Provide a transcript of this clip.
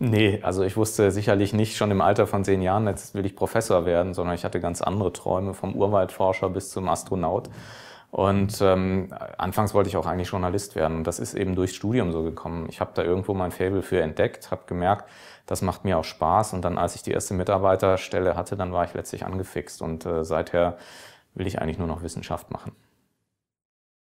Nee, also ich wusste sicherlich nicht schon im Alter von zehn Jahren, jetzt will ich Professor werden, sondern ich hatte ganz andere Träume, vom Urwaldforscher bis zum Astronaut. Und ähm, anfangs wollte ich auch eigentlich Journalist werden. Und das ist eben durchs Studium so gekommen. Ich habe da irgendwo mein Faible für entdeckt, habe gemerkt, das macht mir auch Spaß. Und dann, als ich die erste Mitarbeiterstelle hatte, dann war ich letztlich angefixt. Und äh, seither will ich eigentlich nur noch Wissenschaft machen.